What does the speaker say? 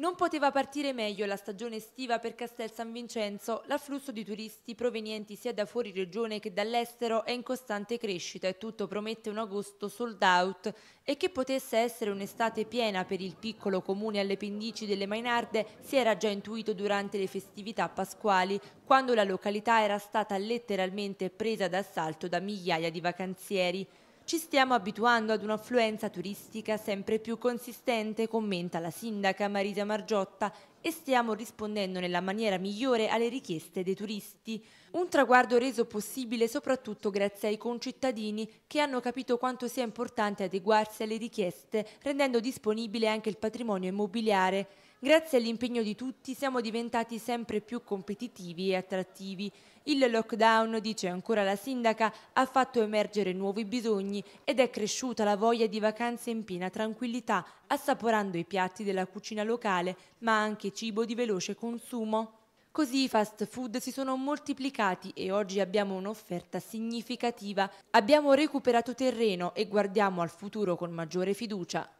Non poteva partire meglio la stagione estiva per Castel San Vincenzo, l'afflusso di turisti provenienti sia da fuori regione che dall'estero è in costante crescita e tutto promette un agosto sold out e che potesse essere un'estate piena per il piccolo comune alle pendici delle Mainarde si era già intuito durante le festività pasquali, quando la località era stata letteralmente presa d'assalto da migliaia di vacanzieri. Ci stiamo abituando ad un'affluenza turistica sempre più consistente, commenta la sindaca Marisa Margiotta, e stiamo rispondendo nella maniera migliore alle richieste dei turisti. Un traguardo reso possibile soprattutto grazie ai concittadini che hanno capito quanto sia importante adeguarsi alle richieste, rendendo disponibile anche il patrimonio immobiliare. Grazie all'impegno di tutti siamo diventati sempre più competitivi e attrattivi. Il lockdown, dice ancora la sindaca, ha fatto emergere nuovi bisogni ed è cresciuta la voglia di vacanze in piena tranquillità, assaporando i piatti della cucina locale, ma anche cibo di veloce consumo. Così i fast food si sono moltiplicati e oggi abbiamo un'offerta significativa. Abbiamo recuperato terreno e guardiamo al futuro con maggiore fiducia.